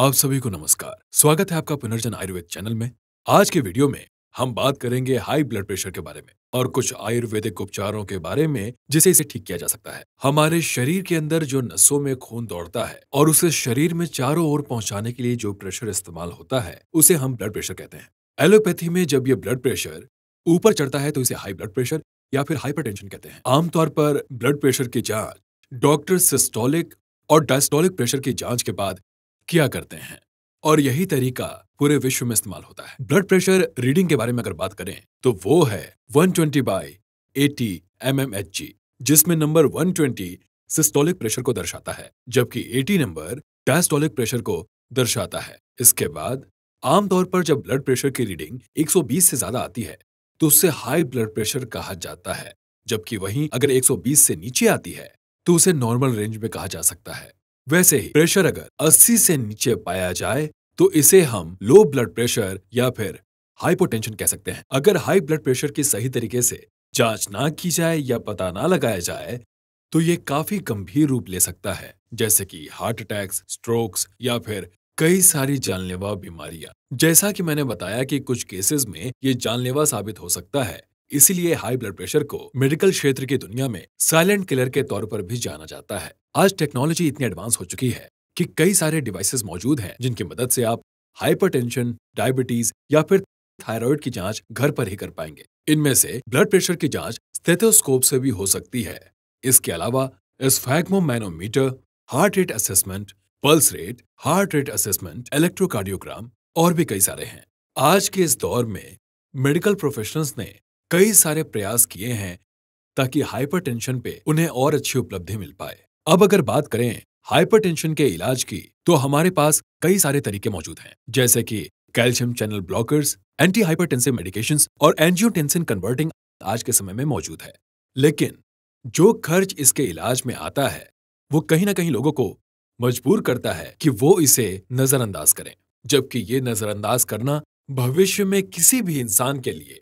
आप सभी को नमस्कार स्वागत है आपका पुनर्जन आयुर्वेद चैनल में आज के वीडियो में हम बात करेंगे हाई ब्लड प्रेशर के बारे में और कुछ आयुर्वेदिक उपचारों के बारे में जिसे इसे ठीक किया जा सकता है हमारे शरीर के अंदर जो नसों में खून दौड़ता है और उसे शरीर में चारों ओर पहुंचाने के लिए जो प्रेशर इस्तेमाल होता है उसे हम ब्लड प्रेशर कहते हैं एलोपैथी में जब ये ब्लड प्रेशर ऊपर चढ़ता है तो इसे हाई ब्लड प्रेशर या फिर हाइपर कहते हैं आमतौर पर ब्लड प्रेशर की जांच डॉक्टर सिस्टोलिक और डायस्टोलिक प्रेशर की जांच के बाद किया करते हैं और यही तरीका पूरे विश्व में इस्तेमाल होता है ब्लड प्रेशर रीडिंग के बारे में अगर बात करें तो वो है 120 twenty by eighty M M H G जिसमें नंबर 120 सिस्टोलिक प्रेशर को दर्शाता है जबकि 80 नंबर डायस्टोलिक प्रेशर को दर्शाता है इसके बाद आमतौर पर जब ब्लड प्रेशर की रीडिंग 120 से ज्यादा आती है तो उससे हाई ब्लड प्रेशर कहा जाता है जबकि वहीं अगर 120 से नीचे आती है तो उसे नॉर्मल रेंज में कहा जा सकता है वैसे ही प्रेशर अगर 80 से नीचे पाया जाए तो इसे हम लो ब्लड प्रेशर या फिर हाइपोटेंशन कह सकते हैं अगर हाई ब्लड प्रेशर की सही तरीके से जांच ना की जाए या पता ना लगाया जाए तो ये काफी गंभीर रूप ले सकता है जैसे कि हार्ट अटैक्स स्ट्रोक्स या फिर कई सारी जानलेवा बीमारियां जैसा कि मैंने बताया कि कुछ केसेस में ये जानलेवा साबित हो सकता है इसीलिए हाई ब्लड प्रेशर को मेडिकल क्षेत्र की दुनिया में साइलेंट किलर के तौर पर भी जाना जाता है आज टेक्नोलॉजी इतनी एडवांस हो चुकी है कि कई सारे डिवाइसेस मौजूद हैं जिनकी मदद से आप हाइपरटेंशन, डायबिटीज या फिर थायराइड की जांच घर पर ही कर पाएंगे इनमें से ब्लड प्रेशर की जांच स्टेथोस्कोप से भी हो सकती है इसके अलावा manometer heart rate assessment pulse rate heart rate assessment electrocardiogram और भी कई सारे हैं आज के इस दौर में मेडिकल प्रोफेशनल्स ने कई सारे प्रयास किए हैं ताकि हाइपरटेंशन पे उन्हें और अच्छी उपलब्धि मिल पाए अब अगर बात करें हाइपरटेंशन के इलाज की तो हमारे पास कई सारे तरीके मौजूद हैं जैसे कि calcium channel blockers antihypertensive medication और एंजियोटेंसिन कन्वर्टिंग आज के समय में मौजूद है लेकिन जो खर्च इसके इलाज में आता है वो कहीं ना कहीं लोगों को मजबूर करता है कि वो इसे नजरअंदाज करें जबकि ये नजरअंदाज करना भविष्य में किसी भी इंसान के लिए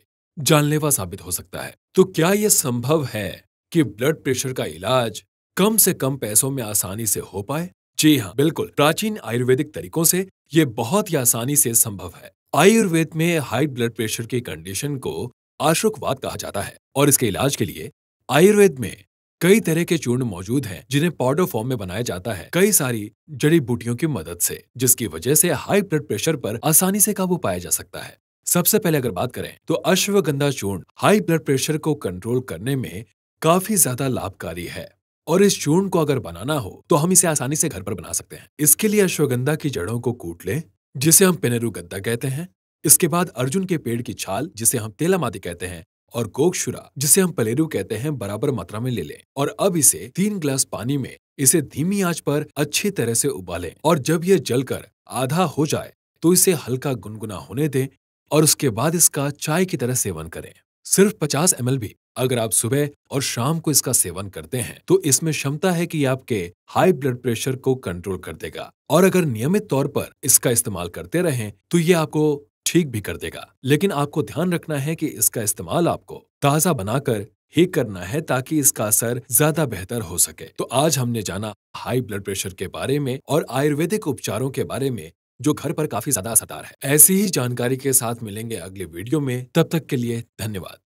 जानलेवा साबित हो सकता है तो क्या यह संभव है कि ब्लड प्रेशर का इलाज कम से कम पैसों में आसानी से हो पाए जी हाँ बिल्कुल प्राचीन आयुर्वेदिक तरीकों से ये बहुत ही आसानी से संभव है आयुर्वेद में हाई ब्लड प्रेशर की कंडीशन को आश्रुकवाद कहा जाता है और इसके इलाज के लिए आयुर्वेद में कई तरह के चूर्ण मौजूद हैं जिन्हें पाउडर फॉर्म में बनाया जाता है कई सारी जड़ी बूटियों की मदद से जिसकी वजह से हाई ब्लड प्रेशर पर आसानी से काबू पाया जा सकता है सबसे पहले अगर बात करें तो अश्वगंधा चूर्ण हाई ब्लड प्रेशर को कंट्रोल करने में काफी ज्यादा लाभकारी है और इस चूर्ण को अगर बनाना हो तो हम इसे आसानी से घर पर बना सकते हैं इसके लिए अश्वगंधा की जड़ों को कूट लें जिसे हम पेनेरू गद्दा कहते हैं इसके बाद अर्जुन के पेड़ की छाल जिसे हम तेलामाती कहते हैं और गोकशुरा जिसे हम पलेरू कहते हैं बराबर मात्रा में ले लें और अब इसे तीन ग्लास पानी में इसे धीमी आंच पर अच्छी तरह से उबालें और जब यह जलकर आधा हो जाए तो इसे हल्का गुनगुना होने दें और उसके बाद इसका चाय की तरह सेवन करें सिर्फ 50 एम भी अगर आप सुबह और शाम को इसका सेवन करते हैं तो इसमें क्षमता है कि आपके हाई ब्लड प्रेशर को कंट्रोल कर देगा और अगर नियमित तौर पर इसका इस्तेमाल करते रहें तो ये आपको ठीक भी कर देगा लेकिन आपको ध्यान रखना है कि इसका इस्तेमाल आपको ताजा बनाकर ही करना है ताकि इसका असर ज्यादा बेहतर हो सके तो आज हमने जाना हाई ब्लड प्रेशर के बारे में और आयुर्वेदिक उपचारों के बारे में जो घर पर काफी ज्यादा असरदार है ऐसी ही जानकारी के साथ मिलेंगे अगले वीडियो में तब तक के लिए धन्यवाद